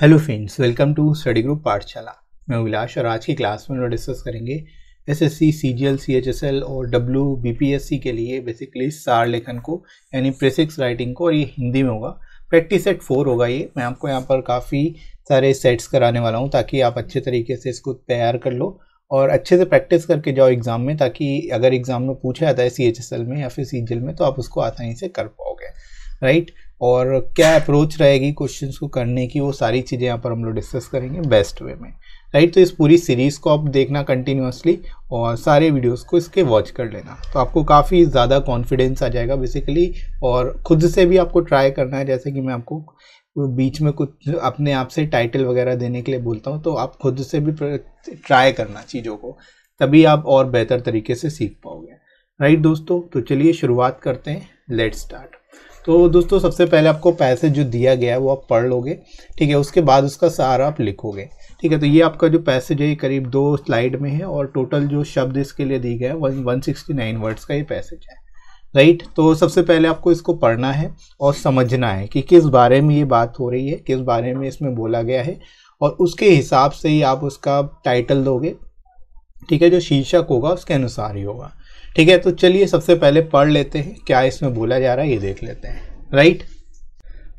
Hello friends welcome to study group Pathshala मैं अभिलाष और आज की क्लास में हम डिस्कस करेंगे एसएससी, सीजीएल, सीएचएसएल और डब्ल्यू बीपीएससी के लिए बेसिकली सार लेखन को यानी प्रेसिक्स राइटिंग को और ये हिंदी में होगा प्रैक्टिस सेट फोर होगा ये मैं आपको यहाँ पर काफ़ी सारे सेट्स कराने वाला हूँ ताकि आप अच्छे तरीके से इसको तैयार कर लो और अच्छे से प्रैक्टिस करके जाओ एग्ज़ाम में ताकि अगर एग्ज़ाम में पूछा जाता है सी में या फिर सी में तो आप उसको आसानी से कर पाओगे राइट right? और क्या अप्रोच रहेगी क्वेश्चन को करने की वो सारी चीज़ें यहाँ पर हम लोग डिस्कस करेंगे बेस्ट वे में राइट तो इस पूरी सीरीज़ को आप देखना कंटिन्यूसली और सारे वीडियोस को इसके वॉच कर लेना तो आपको काफ़ी ज़्यादा कॉन्फिडेंस आ जाएगा बेसिकली और खुद से भी आपको ट्राई करना है जैसे कि मैं आपको बीच में कुछ अपने आप से टाइटल वगैरह देने के लिए बोलता हूँ तो आप खुद से भी ट्राई करना चीज़ों को तभी आप और बेहतर तरीके से सीख पाओगे राइट दोस्तों तो चलिए शुरुआत करते हैं लेट स्टार्ट तो दोस्तों सबसे पहले आपको पैसेज जो दिया गया है वो आप पढ़ लोगे ठीक है उसके बाद उसका सारा आप लिखोगे ठीक है तो ये आपका जो पैसेज है ये करीब दो स्लाइड में है और टोटल जो शब्द इसके लिए दिए गए one one sixty nine words का ये पैसेज है राइट तो सबसे पहले आपको इसको पढ़ना है और समझना है कि किस बारे में ये बात हो रही है किस बारे में इसमें बोला गया है और उसके हिसाब से ही आप उसका टाइटल दोगे ठीक है जो शीर्षक होगा उसके अनुसार ही होगा ठीक है तो चलिए सबसे पहले पढ़ लेते हैं क्या इसमें बोला जा रहा है ये देख लेते हैं राइट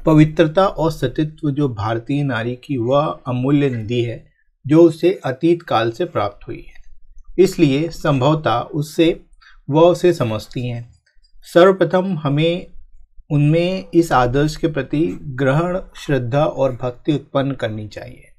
पवित्रता और सतित्व जो भारतीय नारी की वह अमूल्य निधि है जो उसे अतीत काल से प्राप्त हुई है इसलिए संभवतः उससे वह उसे समझती हैं सर्वप्रथम हमें उनमें इस आदर्श के प्रति ग्रहण श्रद्धा और भक्ति उत्पन्न करनी चाहिए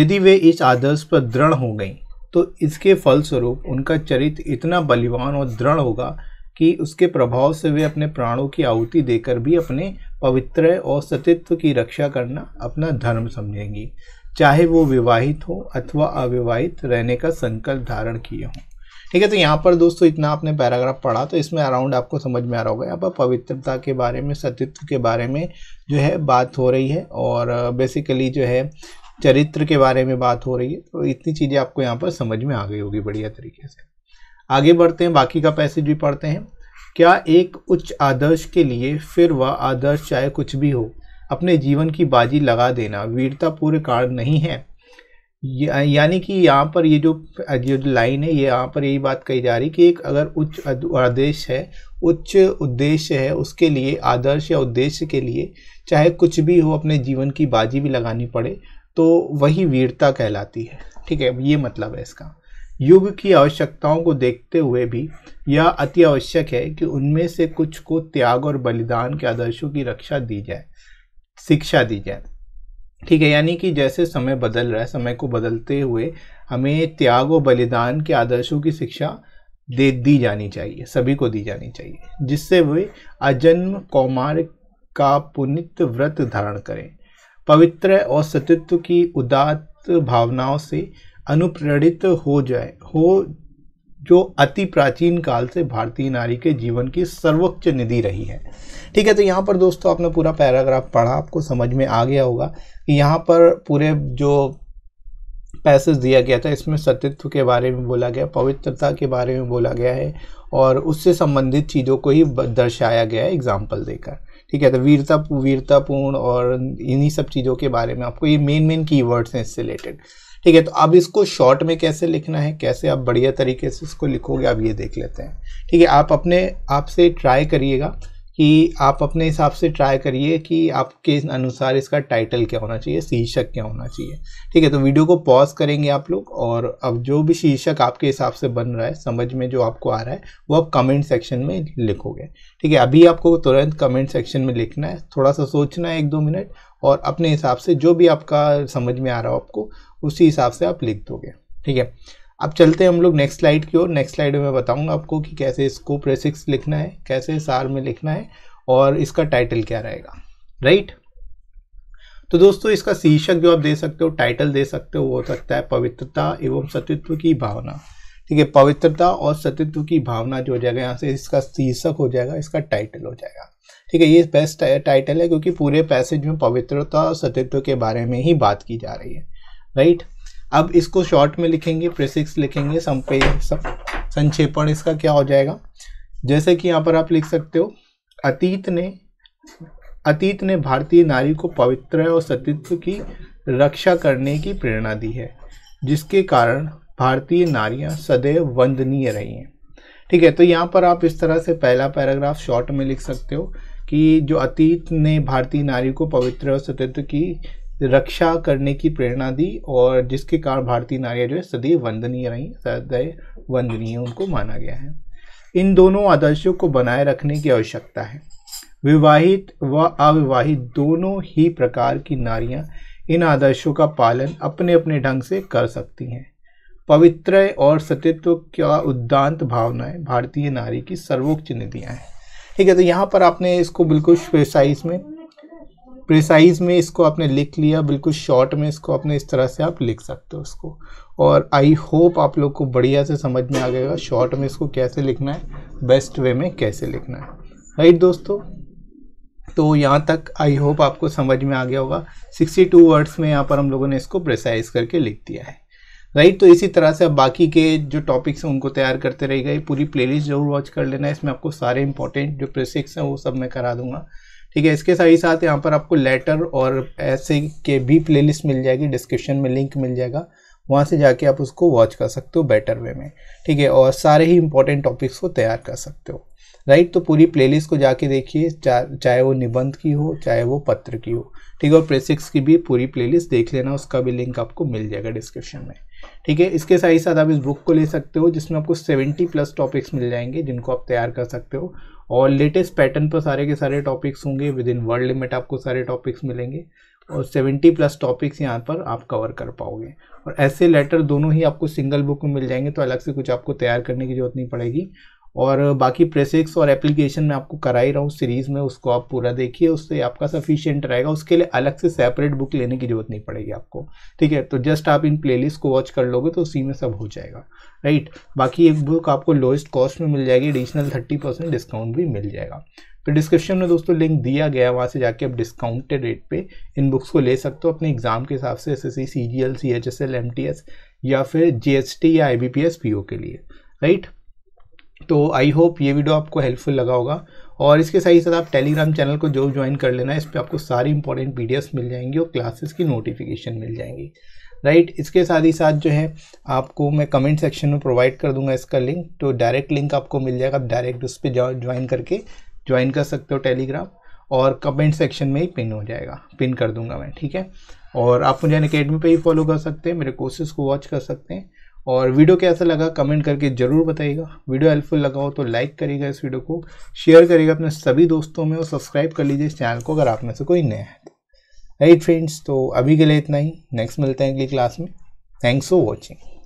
यदि वे इस आदर्श पर दृढ़ हो गई तो इसके फलस्वरूप उनका चरित्र इतना बलिवान और दृढ़ होगा कि उसके प्रभाव से वे अपने प्राणों की आहुति देकर भी अपने पवित्र और सतित्व की रक्षा करना अपना धर्म समझेंगी चाहे वो विवाहित हो अथवा अविवाहित रहने का संकल्प धारण किए हों ठीक है तो यहाँ पर दोस्तों इतना आपने पैराग्राफ पढ़ा तो इसमें अराउंड आपको समझ में आ रहा होगा यहाँ पर पवित्रता के बारे में सतित्व के बारे में जो है बात हो रही है और बेसिकली जो है चरित्र के बारे में बात हो रही है तो इतनी चीज़ें आपको यहाँ पर समझ में आ गई होगी बढ़िया तरीके से आगे बढ़ते हैं बाकी का पैसेज भी पढ़ते हैं क्या एक उच्च आदर्श के लिए फिर वह आदर्श चाहे कुछ भी हो अपने जीवन की बाजी लगा देना वीरता पूर्व कारण नहीं है या, यानी कि यहाँ पर ये जो जो लाइन है ये यहाँ पर यही बात कही जा रही कि एक अगर उच्च आदेश है उच्च उद्देश्य है उसके लिए आदर्श या उद्देश्य के लिए चाहे कुछ भी हो अपने जीवन की बाजी भी लगानी पड़े तो वही वीरता कहलाती है ठीक है ये मतलब है इसका युग की आवश्यकताओं को देखते हुए भी यह अति आवश्यक है कि उनमें से कुछ को त्याग और बलिदान के आदर्शों की रक्षा दी जाए शिक्षा दी जाए ठीक है यानी कि जैसे समय बदल रहा है समय को बदलते हुए हमें त्याग और बलिदान के आदर्शों की शिक्षा दे दी जानी चाहिए सभी को दी जानी चाहिए जिससे वे अजन्म कौमार का पुनित व्रत धारण करें पवित्र और सतित्व की उदात्त भावनाओं से अनुप्रेरित हो जाए हो जो अति प्राचीन काल से भारतीय नारी के जीवन की सर्वोच्च निधि रही है ठीक है तो यहाँ पर दोस्तों आपने पूरा पैराग्राफ पढ़ा आपको समझ में आ गया होगा कि यहाँ पर पूरे जो पैसेज दिया गया था इसमें सतित्व के बारे में बोला गया पवित्रता के बारे में बोला गया है और उससे संबंधित चीज़ों को ही दर्शाया गया है एग्जाम्पल देकर ठीक है तो वीरता वीरतापूर्ण और इन्हीं सब चीज़ों के बारे में आपको ये मेन मेन कीवर्ड्स हैं इससे रिलेटेड ठीक है तो अब इसको शॉर्ट में कैसे लिखना है कैसे आप बढ़िया तरीके से इसको लिखोगे आप ये देख लेते हैं ठीक है आप अपने आप से ट्राई करिएगा कि आप अपने हिसाब से ट्राई करिए कि आपके अनुसार इसका टाइटल क्या होना चाहिए शीर्षक क्या होना चाहिए ठीक है तो वीडियो को पॉज करेंगे आप लोग और अब जो भी शीर्षक आपके हिसाब से बन रहा है समझ में जो आपको आ रहा है वो आप कमेंट सेक्शन में लिखोगे ठीक है अभी आपको तुरंत कमेंट सेक्शन में लिखना है थोड़ा सा सोचना है एक दो मिनट और अपने हिसाब से जो भी आपका समझ में आ रहा हो आपको उसी हिसाब से आप लिख दोगे ठीक है अब चलते हैं हम लोग नेक्स्ट स्लाइड की ओर नेक्स्ट स्लाइड में बताऊंगा आपको कि कैसे इसको प्रेसिक्स लिखना है कैसे सार में लिखना है और इसका टाइटल क्या रहेगा राइट तो दोस्तों इसका शीर्षक जो आप दे सकते हो टाइटल दे सकते हो वो हो सकता है पवित्रता एवं सतित्व की भावना ठीक है पवित्रता और सतित्व की भावना जो हो जाएगा यहाँ से इसका शीर्षक हो जाएगा इसका टाइटल हो जाएगा ठीक है ये बेस्ट टाइटल है क्योंकि पूरे पैसेज में पवित्रता और सतित्व के बारे में ही बात की जा रही है राइट अब इसको शॉर्ट में लिखेंगे प्रेसिक्स लिखेंगे संपे संक्षेपण इसका क्या हो जाएगा जैसे कि यहाँ पर आप लिख सकते हो अतीत ने अतीत ने भारतीय नारी को पवित्र और सतीत्व की रक्षा करने की प्रेरणा दी है जिसके कारण भारतीय नारियाँ सदैव वंदनीय रही हैं ठीक है तो यहाँ पर आप इस तरह से पहला पैराग्राफ शॉर्ट में लिख सकते हो कि जो अतीत ने भारतीय नारी को पवित्र और सतित्व की रक्षा करने की प्रेरणा दी और जिसके कारण भारतीय नारियाँ जो है सदैव वंदनीय रहीं सदैव वंदनीय उनको माना गया है इन दोनों आदर्शों को बनाए रखने की आवश्यकता है विवाहित व अविवाहित दोनों ही प्रकार की नारियाँ इन आदर्शों का पालन अपने अपने ढंग से कर सकती हैं पवित्र और सतित्व का उद्दांत भावनाएं भारतीय नारी की सर्वोच्च निधियाँ हैं ठीक है तो यहाँ पर आपने इसको बिल्कुल साइज में प्रिसाइज में इसको आपने लिख लिया बिल्कुल शॉर्ट में इसको आपने इस तरह से आप लिख सकते हो उसको और आई होप आप लोग को बढ़िया से समझ में आ गएगा शॉर्ट में इसको कैसे लिखना है बेस्ट वे में कैसे लिखना है राइट दोस्तों तो यहाँ तक आई होप आपको समझ में आ गया होगा 62 वर्ड्स में यहाँ पर हम लोगों ने इसको प्रिसाइज करके लिख दिया है राइट तो इसी तरह से आप बाकी के जो टॉपिक्स हैं उनको तैयार करते रहेगा ये पूरी प्लेलिस्ट जरूर वॉच कर लेना इसमें आपको सारे इंपॉर्टेंट जो प्रेसिक्स हैं वो सब मैं करा दूंगा ठीक है इसके साथ ही साथ यहाँ पर आपको लेटर और ऐसे के भी प्लेलिस्ट मिल जाएगी डिस्क्रिप्शन में लिंक मिल जाएगा वहाँ से जाके आप उसको वॉच कर सकते हो बेटर वे में ठीक है और सारे ही इंपॉर्टेंट टॉपिक्स को तैयार कर सकते हो राइट तो पूरी प्लेलिस्ट को जाके देखिए चाहे वो निबंध की हो चाहे वो पत्र की हो ठीक है और प्रेसिक्स की भी पूरी प्लेलिस्ट देख लेना उसका भी लिंक आपको मिल जाएगा डिस्क्रिप्शन में ठीक है इसके साथ ही साथ आप इस बुक को ले सकते हो जिसमें आपको 70 प्लस टॉपिक्स मिल जाएंगे जिनको आप तैयार कर सकते हो और लेटेस्ट पैटर्न पर सारे के सारे टॉपिक्स होंगे विद इन वर्ल्ड लिमिट आपको सारे टॉपिक्स मिलेंगे और 70 प्लस टॉपिक्स यहाँ पर आप कवर कर पाओगे और ऐसे लेटर दोनों ही आपको सिंगल बुक में मिल जाएंगे तो अलग से कुछ आपको तैयार करने की जरूरत नहीं पड़ेगी और बाकी प्रेसिक्स और एप्लीकेशन में आपको करा ही रहा हूँ सीरीज़ में उसको आप पूरा देखिए उससे आपका सफिशियंट रहेगा उसके लिए अलग से सेपरेट बुक लेने की ज़रूरत नहीं पड़ेगी आपको ठीक है तो जस्ट आप इन प्लेलिस्ट को वॉच कर लोगे तो उसी में सब हो जाएगा राइट बाकी एक बुक आपको लोएस्ट कॉस्ट में मिल जाएगी एडिशनल थर्टी परसेंट डिस्काउंट भी मिल जाएगा तो डिस्क्रिप्शन में दोस्तों लिंक दिया गया वहाँ से जाके आप डिस्काउंटेड रेट पे इन बुक्स को ले सकते हो अपने एग्जाम के हिसाब से S S C C G L C H S L M T S या फिर जी एस टी या I B P S P O के लिए राइट तो आई होप ये वीडियो आपको हेल्पफुल लगा होगा और इसके साथ ही साथ आप टेलीग्राम चैनल को जो ज्वाइन कर लेना है इस पर आपको सारी इंपॉर्टेंट पी मिल जाएंगी और क्लासेस की नोटिफिकेशन मिल जाएंगी राइट right? इसके साथ ही साथ जो है आपको मैं कमेंट सेक्शन में प्रोवाइड कर दूंगा इसका लिंक तो डायरेक्ट लिंक आपको मिल जाएगा आप डायरेक्ट उस पर ज्वाइन करके ज्वाइन कर सकते हो टेलीग्राम और कमेंट सेक्शन में ही पिन हो जाएगा पिन कर दूंगा मैं ठीक है और आप मुझे अकेडमी पे ही फॉलो कर सकते हैं मेरे कोर्सेज को वॉच कर सकते हैं और वीडियो कैसा लगा कमेंट करके ज़रूर बताइएगा वीडियो हेल्पफुल लगा हो तो लाइक करिएगा इस वीडियो को शेयर करिएगा अपने सभी दोस्तों में और सब्सक्राइब कर लीजिए इस चैनल को अगर आप में से कोई नया है तो राइट फ्रेंड्स तो अभी के लिए इतना ही नेक्स्ट मिलते हैं अगली क्लास में थैंक्स फॉर वॉचिंग